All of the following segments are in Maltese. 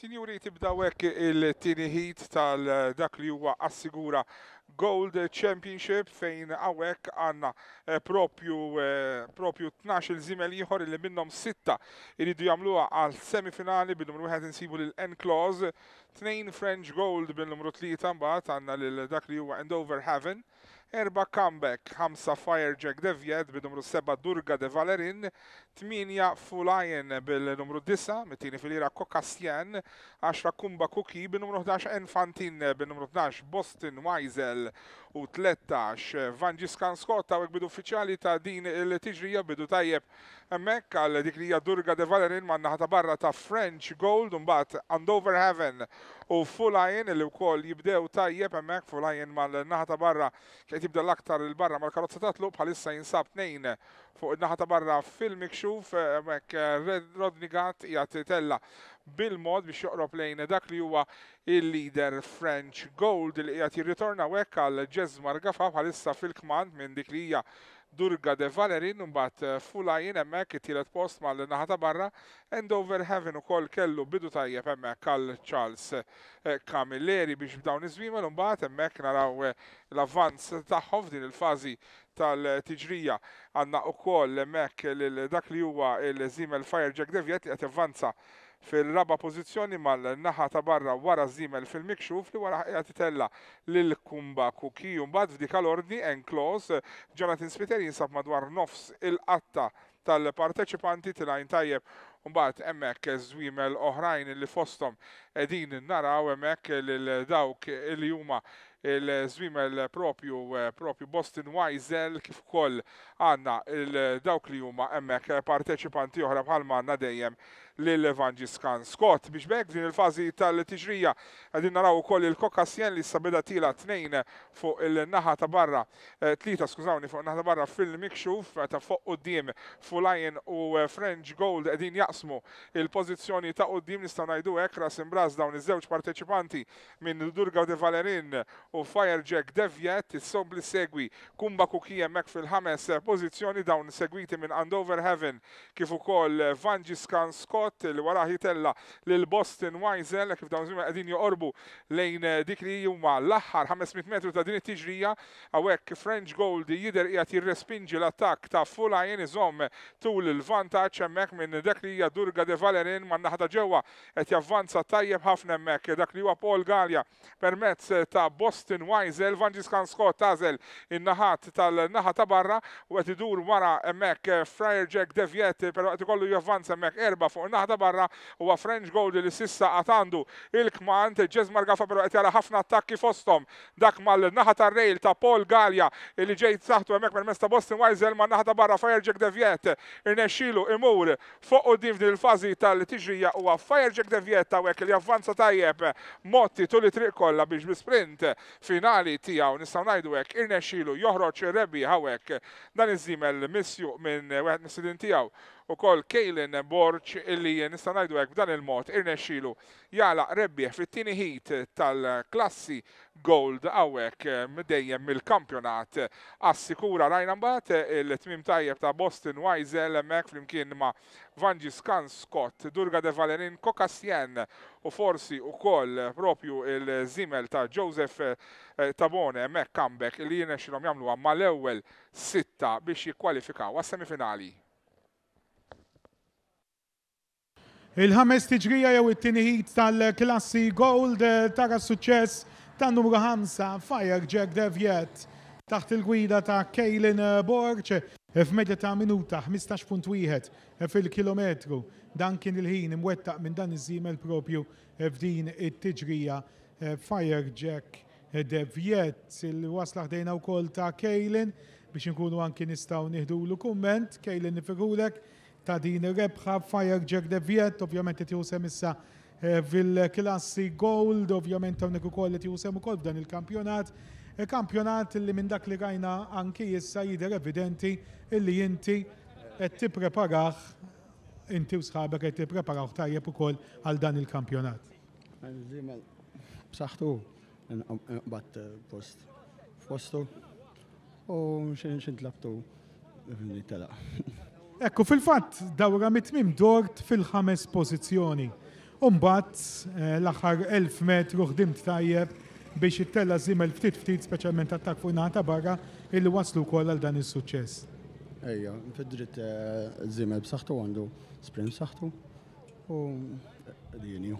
Signori, tibdaw hekk il tini ħid tal-dak eh, li huwa assigura Gold Championship fejn hawnhekk għandna eh, propju eh, propju 12 żimel ieħor li minnhom sitta iridu jagħmluha għal semifinali bil-numru wieħed insibu lil Enclaws, tnejn French Gold bil-numru tlieta mbagħad għandna lil dak li huwa Endover Haven erba comeback, ħamsa Firejack Devjed bil-numru 7 Durga de Valerin, 8 Fulajen bil-numru 9, mittini fil-ira Kokasjan, 10 Kumba Kuki bil-numru 11 Enfantin bil-numru 12 Boston Weisel u 13 Vanġiskan Skotta u bidu uffiċjali ta' din il-tiġrija bidu tajjeb emmek għal dik li Durga de Valerin manna ħata barra ta' French Gold un bat Andover Heaven u fulajn li wkoll jibdew tajjeb hemmhekk fulajn mal-naħa ta' barra qed jibda l-aktar il barra mal-karozza tatlu bħalissa jinsab tnejn fuq in-naħa ta' barra fil-mikxuf eh, hemmhekk eh, Rodni Gatt hija tella bil-mod biex joqrob lejn dak li huwa il-leader French Gold li qiegħed jirritorna hekk għal ġezmar Margafa bħalissa fil-kmand minn dik li hija Durga de Valerin, mbagħad eh, Fulajin hemmhekk it-tielet post mal l-naħata barra, Endover Heaven ukoll kellu bidu tajjeb hemmhekk għal Charles eh, Camilleri biex b'dawn iż-żwiemel mbagħad hemmhekk naraw eh, l avanz tagħhom din il-fażi tal-tiġrija u kol emmek lil dak li huwa l il Fire Jack Devjet li qed avvanza fil-raba pożizzjoni mal-naħa ta' barra wara zimel fil-mikxuf li wara ħajja titella lil-kumba kuki. Mbagħad f'dik l ordni enklos Jonathan Spiteri ser jinsab madwar nofs il-qatta tal-parteċipanti tilajn tajjeb Mbagħad hemmhekk żwiemel oħrajn li fosthom qegħdin naraw hemmhekk lil dawk il huma il zwimel propju eh, propju Boston Wiesel kif ukoll għandna il dawk li huma hemmhekk parteċipanti oħra bħalma għanna dejjem l-Evangiskan Scott. Biex bekk din il-fazi tal-tiġrija għadin naraw ukoll il-kokassjen li sabeda tila tnejn fuq il-naħa ta' barra, eh, tlita skużawni fuq naħa ta' barra fil-mikxuf eh, ta' fuq u d-dim Fulajen u French Gold għadin jaqsmu il-pozizjoni ta' u d-dim nistaw najdu ekra simbraz dawn iż-żewġ parteċipanti minn Durga de Valerin u Firejack Devjet, il-sob li segwi kumba kukija mek fil-ħames eh, pozizjoni dawn segwiti minn Andover Heaven kif ukoll Vangiskan Scott Scott li wara jitella lil Boston Weisel kif dawn żmien qegħdin joqorbu lejn eh, dik li huma l-aħħar 500 metru ta' din it-tiġrija hawnhekk French Gold jidher qiegħed jirrespinġi l-attakk ta' Fulajn iżomm tul il-vantaġġ hemmhekk minn dak li hija Durga De Valerin ma' naħda ġewwa qed javvanza tajjeb ħafna hemmhekk dak li huwa Paul Galia permezz ta' Boston Weisel Vanġis Kan Scott tażel in-naħat tal-naħa ta' barra u qed idur wara hemmhekk Friar Jack Deviet per qed ikollu javvanza hemmhekk erba' fuq taħta barra huwa French Gold li sissa għatandu il-kmant ġezmar margafa pero qed jara ħafna attakki fostom dak mal-naħa tar-rejl ta' Paul Gallia li ġejt saħtu għemek permezz mesta Boston Weisel ma' naħa ta' barra Firejack Deviet irnexxielu imur fuq u divni f'din il-fażi tal-tiġrija huwa Firejack Deviet ta' għek li avvanza tajjeb Motti tul it-triq kollha biex sprint finali tiegħu nistgħu ngħidu għek irnexxielu joħroġ rebbi għawek dan iż-żimel missju minn wieħed mis tijaw tiegħu u kol Kejlin Borċ illi nista' ngħidu hekk b'dan il-mod irnexxielu jala rebbieħ fit-tieni ħit tal-klassi Gold għawek eh, mdejjem mill-kampjonat assikura rajna mbagħad eh, il-tmim tajjeb ta' Boston Wiesel hemmhekk flimkien ma' Vangis Kan Scott, Durga de Valerin Kokasjen u forsi u koll propju il-zimel ta' Joseph eh, Tabone hemmhekk comeback li jamlu jagħmluha mal-ewwel sitta biex jikkwalifikaw għas-semifinali. Il-ħames tiġrija jew it-tieni hit tal-klassi Gold eh, tara suċċess ta' numru 5 Fire Jack Deviet. taħt il-gwida ta' Kejlin eh, Borċ eh, f'medja ta' minuta 15.1 fil-kilometru. Dan kien il-ħin imwettaq minn dan iż-żiemel propju f'din it-tiġrija Fire Jack Deviet il-wasla ħdejna wkoll ta' Kejlin biex nkunu anki nistgħu nieħdulu kumment Kejlin nifirulek ta' din rebħa fajr ġek devjet, ovvjament qed jusem issa eh, fil-klassi gold, ovvjament hawnhekk ukoll qed jusem ukoll f'dan il-kampjonat. Eh, kampjonat li minn dak li rajna anki issa jidher evidenti illi inti qed tippreparah inti u sħabek qed tippreparaw tajjeb ukoll għal dan il-kampjonat. Bsaħtu, bat eh, post postu u xintlabtu f'nittela. Ekku fil-fatt, dawra mitmim dort fil-ħames pozizjoni. Umbat, eh, l-axar 1000 metru ħdimt tajjeb biex it-tella zimel ftit ftit specialment attak fuq barra illi waslu kol għal dan is-suċċess. Ejja, fid-dritt zimel eh, b'saħħtu għandu sprint saħtu u eh, dinju.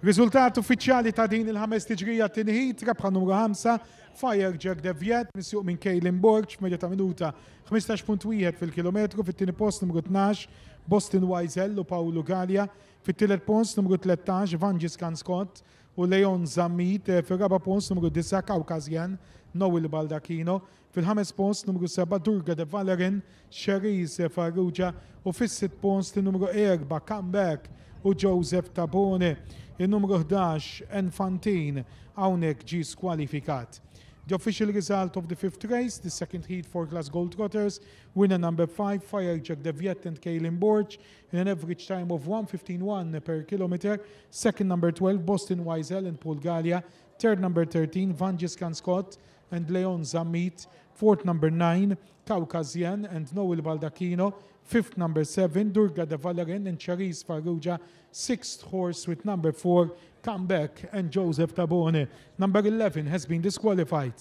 Riżultat uffiċjali ta' din il-ħames tiġrija tinħit rabħa numru 5 Fire Jack Devjet misjuq minn Kejlin Borċ, meġa ta' minuta 15.1 fil-kilometru fit-tieni post numru 12 Boston Wiesel u Paolo Gallia fit-tielet post numru 13 Vangis Scott u Leon Zammit eh, fil-raba post numru 10, Kaukazjan Noel Baldakino, fil-ħames post numru 7 Durga de Valerin Xeriz Farrugia u fil-sit post numru 4 Comeback u Joseph Tabone. Il-numru 11 Enfantin għawnek ġi skwalifikat. The official result of the fifth race, the second heat for class gold trotters, winner number five, Firejack Deviet and Kaelin Borch, in an average time of 1.15.1 per kilometer. Second number 12, Boston Wiesel and Paul Gallia. Third number 13, Van Giscan Scott and Leon Zamit, fourth number nine, Caucasian and Noel Baldacchino, fifth number seven, Durga de Valerin and Charis Farrugia, sixth horse with number four, Comeback and Joseph Tabone. Number 11 has been disqualified.